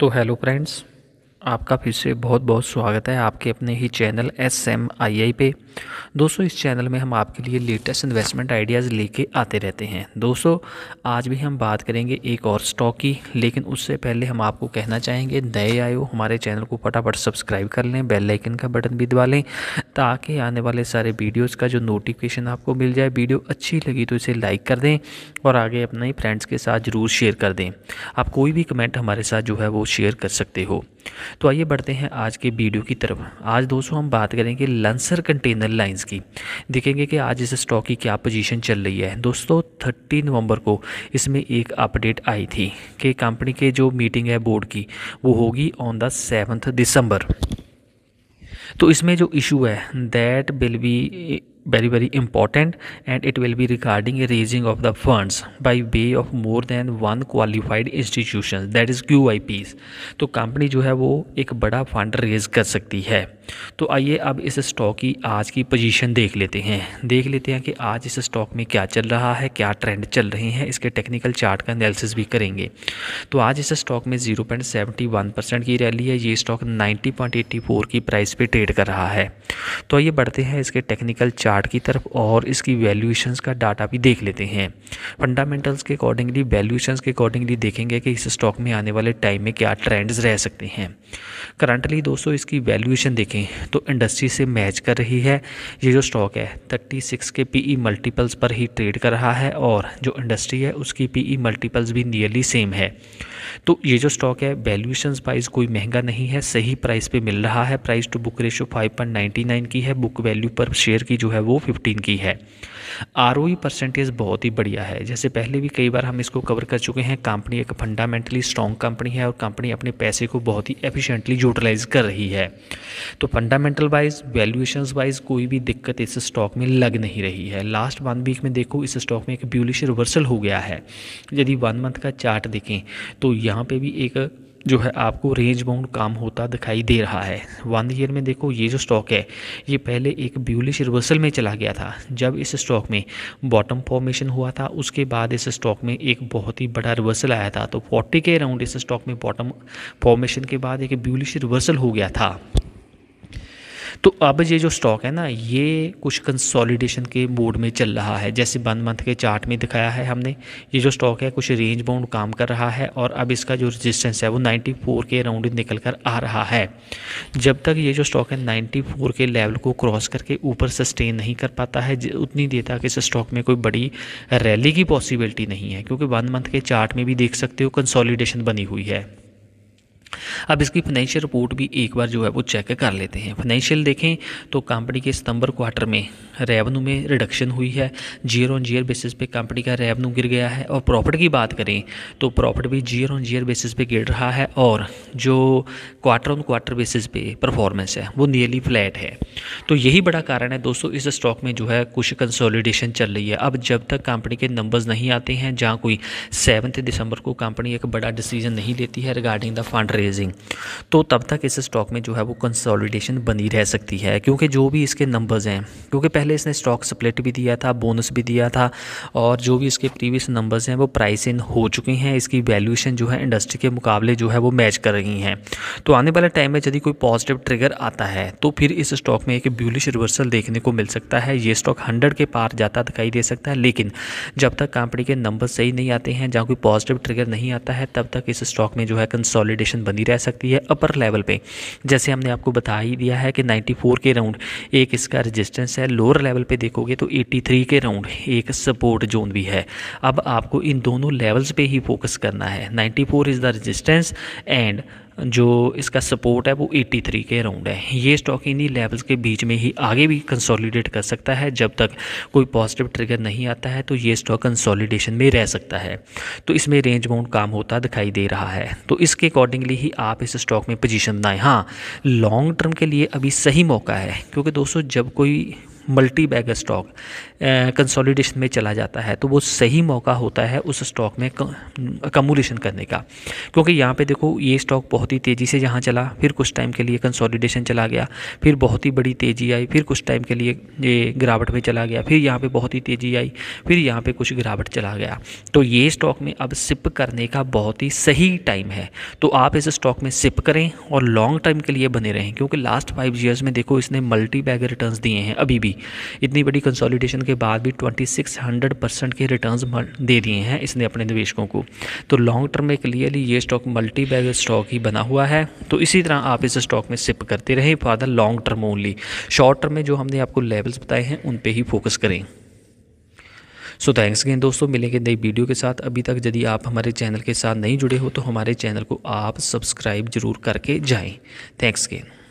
तो hello friends आपका फिर से बहुत बहुत स्वागत है आपके अपने ही channel S M I I पे दोस्तों इस चैनल में हम आपके लिए लेटेस्ट इन्वेस्टमेंट आइडियाज़ लेके आते रहते हैं दोस्तों आज भी हम बात करेंगे एक और स्टॉक की लेकिन उससे पहले हम आपको कहना चाहेंगे नए आए हो हमारे चैनल को फटाफट सब्सक्राइब कर लें बेल लाइकन का बटन भी दबा लें ताकि आने वाले सारे वीडियोज़ का जो नोटिफिकेशन आपको मिल जाए वीडियो अच्छी लगी तो इसे लाइक कर दें और आगे अपने फ्रेंड्स के साथ ज़रूर शेयर कर दें आप कोई भी कमेंट हमारे साथ जो है वो शेयर कर सकते हो तो आइए बढ़ते हैं आज के वीडियो की तरफ आज दोस्तों हम बात करेंगे लंसर कंटेनर लाइंस की देखेंगे कि आज इस स्टॉक की क्या पोजीशन चल रही है दोस्तों 30 नवंबर को इसमें एक अपडेट आई थी कि कंपनी के जो मीटिंग है बोर्ड की वो होगी ऑन द सेवन्थ दिसंबर तो इसमें जो इशू है that will be very very important and it will be regarding a raising of the funds by way of more than one qualified institution that is QIPs तो company जो है वो एक बड़ा फंड रेज कर सकती है तो आइए अब इस स्टॉक की आज की पोजीशन देख लेते हैं देख लेते हैं कि आज इस स्टॉक में क्या चल रहा है क्या ट्रेंड चल रहे हैं इसके टेक्निकल चार्ट का एनालिसिस भी करेंगे तो आज इस स्टॉक में zero point seventy one percent की रैली है ये stock ninety point eighty four की प्राइस पर ट्रेड कर रहा है तो आइए बढ़ते हैं इसके टेक्निकल चार्ट की तरफ और इसकी वैल्यूशन का डाटा भी देख लेते हैं फंडामेंटल्स के अकॉर्डिंगली वैल्यूशन के अकॉर्डिंगली देखेंगे कि इस स्टॉक में आने वाले टाइम में क्या ट्रेंड्स रह सकते हैं करंटली दोस्तों इसकी वैल्यूएशन देखें कंपनी तो इंडस्ट्री से मैच कर रही है ये जो स्टॉक है 36 के पीई मल्टीपल्स e पर ही ट्रेड कर रहा है और जो इंडस्ट्री है उसकी पीई मल्टीपल्स e भी नियरली सेम है तो ये जो स्टॉक है वैल्यूशन प्राइस कोई महंगा नहीं है सही प्राइस पे मिल रहा है प्राइस टू बुक रेशो 5.99 की है बुक वैल्यू पर शेयर की जो है वो 15 की है आर परसेंटेज बहुत ही बढ़िया है जैसे पहले भी कई बार हम इसको कवर कर चुके हैं कंपनी एक फंडामेंटली स्ट्रॉन्ग कंपनी है और कंपनी अपने पैसे को बहुत ही एफिशिएंटली यूटिलाइज कर रही है तो फंडामेंटल वाइज वैल्यूएशन वाइज कोई भी दिक्कत इस स्टॉक में लग नहीं रही है लास्ट वन वीक में देखो इस स्टॉक में एक ब्यूलिश रिवर्सल हो गया है यदि वन मंथ का चार्ट देखें तो यहाँ पर भी एक जो है आपको रेंज बाउंड काम होता दिखाई दे रहा है वन ईयर में देखो ये जो स्टॉक है ये पहले एक ब्यूलिश रिवर्सल में चला गया था जब इस स्टॉक में बॉटम फॉर्मेशन हुआ था उसके बाद इस स्टॉक में एक बहुत ही बड़ा रिवर्सल आया था तो फोर्टी के अराउंड इस स्टॉक में बॉटम फॉर्मेशन के बाद एक ब्यूलिश रिवर्सल हो गया था तो अब ये जो स्टॉक है ना ये कुछ कंसोलिडेशन के मोड में चल रहा है जैसे वन मंथ के चार्ट में दिखाया है हमने ये जो स्टॉक है कुछ रेंज बाउंड काम कर रहा है और अब इसका जो रेजिस्टेंस है वो 94 के अराउंड निकल कर आ रहा है जब तक ये जो स्टॉक है 94 के लेवल को क्रॉस करके ऊपर सस्टेन नहीं कर पाता है उतनी देर तक इस स्टॉक में कोई बड़ी रैली की पॉसिबिलिटी नहीं है क्योंकि वन मंथ के चार्ट में भी देख सकते हो कंसोलिडेशन बनी हुई है अब इसकी फाइनेंशियल रिपोर्ट भी एक बार जो है वो चेक कर लेते हैं फाइनेंशियल देखें तो कंपनी के सितंबर क्वार्टर में रेवन्यू में रिडक्शन हुई है जीयर ऑन जीयर बेसिस पे कंपनी का रेवन्यू गिर गया है और प्रॉफिट की बात करें तो प्रॉफिट भी जीयर ऑन जीयर बेसिस पे गिर रहा है और जो क्वार्टर ऑन क्वार्टर बेसिस पे परफॉर्मेंस है वो नियरली फ्लैट है तो यही बड़ा कारण है दोस्तों इस स्टॉक में जो है कुछ कंसोलिडेशन चल रही है अब जब तक कंपनी के नंबर्स नहीं आते हैं जहाँ कोई सेवन्थ दिसंबर को कंपनी एक बड़ा डिसीजन नहीं लेती है regarding the fund raising closing तो तब तक इस स्टॉक में जो है वो कंसोलिडेशन बनी रह सकती है क्योंकि जो भी इसके नंबर्स हैं क्योंकि पहले इसने स्टॉक स्प्लिट भी दिया था बोनस भी दिया था और जो भी इसके प्रीवियस नंबर्स हैं वो प्राइस इन हो चुके हैं इसकी वैल्यूशन जो है इंडस्ट्री के मुकाबले जो है वो मैच कर रही हैं तो आने वाले टाइम में यदि कोई पॉजिटिव ट्रिगर आता है तो फिर इस स्टॉक में एक ब्यूलिश रिवर्सल देखने को मिल सकता है ये स्टॉक हंड्रेड के पार जाता दिखाई दे सकता है लेकिन जब तक कंपनी के नंबर सही नहीं आते हैं जहाँ कोई पॉजिटिव ट्रिगर नहीं आता है तब तक इस स्टॉक में जो है कंसोलिडेशन बनी रहे कह सकती है अपर लेवल पे जैसे हमने आपको बता ही दिया है कि 94 के राउंड एक इसका रेजिस्टेंस है लोअर लेवल पे देखोगे तो 83 के राउंड एक सपोर्ट जोन भी है अब आपको इन दोनों लेवल्स पे ही फोकस करना है 94 इज़ द रजिस्टेंस एंड जो इसका सपोर्ट है वो 83 के अराउंड है ये स्टॉक इन्हीं लेवल्स के बीच में ही आगे भी कंसोलिडेट कर सकता है जब तक कोई पॉजिटिव ट्रिगर नहीं आता है तो ये स्टॉक कंसोलिडेशन में रह सकता है तो इसमें रेंज बाउंड काम होता दिखाई दे रहा है तो इसके अकॉर्डिंगली ही आप इस स्टॉक में पोजिशन बनाएं हाँ लॉन्ग टर्म के लिए अभी सही मौका है क्योंकि दोस्तों जब कोई मल्टी बैग स्टॉक कंसोलिडेशन में चला जाता है तो वो सही मौका होता है उस स्टॉक में कमोलेशन करने का क्योंकि यहाँ पे देखो ये स्टॉक बहुत ही तेज़ी से जहाँ चला फिर कुछ टाइम के लिए कंसोलिडेशन चला गया फिर बहुत ही बड़ी तेज़ी आई फिर कुछ टाइम के लिए ये गिरावट में चला गया फिर यहाँ पर बहुत ही तेज़ी आई फिर यहाँ पर कुछ गिरावट चला गया तो ये स्टॉक में अब सिप करने का बहुत ही सही टाइम है तो आप इस स्टॉक में सिप करें और लॉन्ग टाइम के लिए बने रहें क्योंकि लास्ट फाइव ईयर्स में देखो इसने मल्टी बैग रिटर्न दिए हैं अभी भी भी इतनी बड़ी कंसोलिडेशन के बाद भी ट्वेंटी सिक्स हंड्रेड परसेंट के रिटर्न दे दिए हैं इसने अपने निवेशकों को तो लॉन्ग टर्म में क्लियरली ये स्टॉक मल्टी बैग स्टॉक ही बना हुआ है तो इसी तरह आप इस स्टॉक में सिप करते रहें for the long term only short term में जो हमने आपको लेवल्स बताए हैं उन पर ही फोकस करें सो थैंक्स अगेन दोस्तों मिलेंगे नई वीडियो के साथ अभी तक यदि आप हमारे चैनल के साथ नहीं जुड़े हो तो हमारे चैनल को आप सब्सक्राइब जरूर करके जाएं थैंक्स अगेन